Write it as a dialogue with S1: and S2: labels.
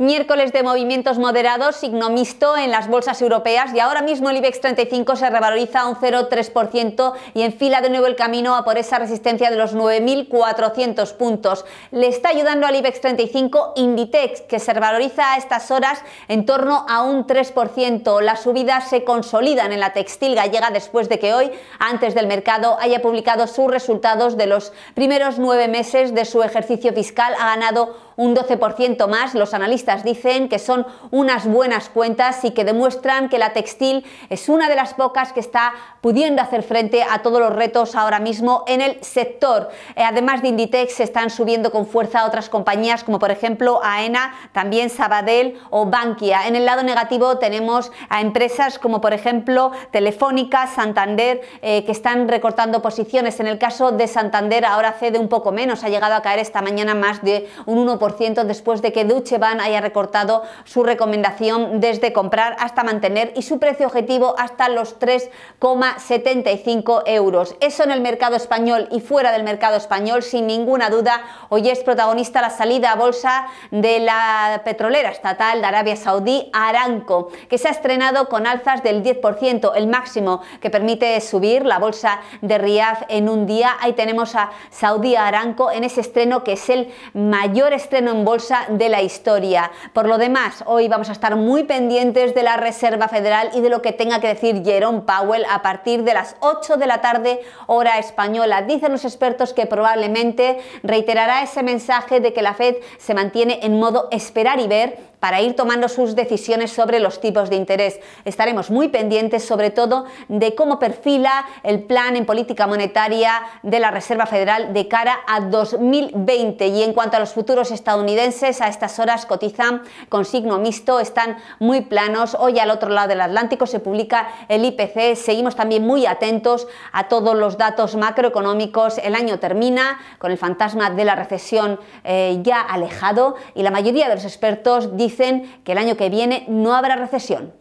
S1: Miércoles de movimientos moderados, signo mixto en las bolsas europeas y ahora mismo el IBEX 35 se revaloriza un 0,3% y enfila de nuevo el camino a por esa resistencia de los 9.400 puntos. Le está ayudando al IBEX 35 Inditex, que se revaloriza a estas horas en torno a un 3%. Las subidas se consolidan en la textil gallega después de que hoy, antes del mercado, haya publicado sus resultados de los primeros nueve meses de su ejercicio fiscal. Ha ganado un 12% más. Los analistas dicen que son unas buenas cuentas y que demuestran que la textil es una de las pocas que está pudiendo hacer frente a todos los retos ahora mismo en el sector. Eh, además de Inditex, se están subiendo con fuerza otras compañías como por ejemplo AENA, también Sabadell o Bankia. En el lado negativo tenemos a empresas como por ejemplo Telefónica, Santander, eh, que están recortando posiciones. En el caso de Santander ahora cede un poco menos, ha llegado a caer esta mañana más de un 1% después de que Ducheban haya recortado su recomendación desde comprar hasta mantener y su precio objetivo hasta los 3,75 euros. Eso en el mercado español y fuera del mercado español, sin ninguna duda, hoy es protagonista la salida a bolsa de la petrolera estatal de Arabia Saudí, Aranco, que se ha estrenado con alzas del 10%, el máximo que permite subir la bolsa de Riyadh en un día. Ahí tenemos a Saudí Aranco en ese estreno que es el mayor estreno en bolsa de la historia. Por lo demás, hoy vamos a estar muy pendientes de la Reserva Federal y de lo que tenga que decir Jerome Powell a partir de las 8 de la tarde hora española. Dicen los expertos que probablemente reiterará ese mensaje de que la Fed se mantiene en modo esperar y ver para ir tomando sus decisiones sobre los tipos de interés. Estaremos muy pendientes sobre todo de cómo perfila el plan en política monetaria de la Reserva Federal de cara a 2020. Y en cuanto a los futuros estadounidenses, a estas horas cotizan con signo mixto, están muy planos. Hoy al otro lado del Atlántico se publica el IPC. Seguimos también muy atentos a todos los datos macroeconómicos. El año termina con el fantasma de la recesión eh, ya alejado y la mayoría de los expertos dicen que el año que viene no habrá recesión.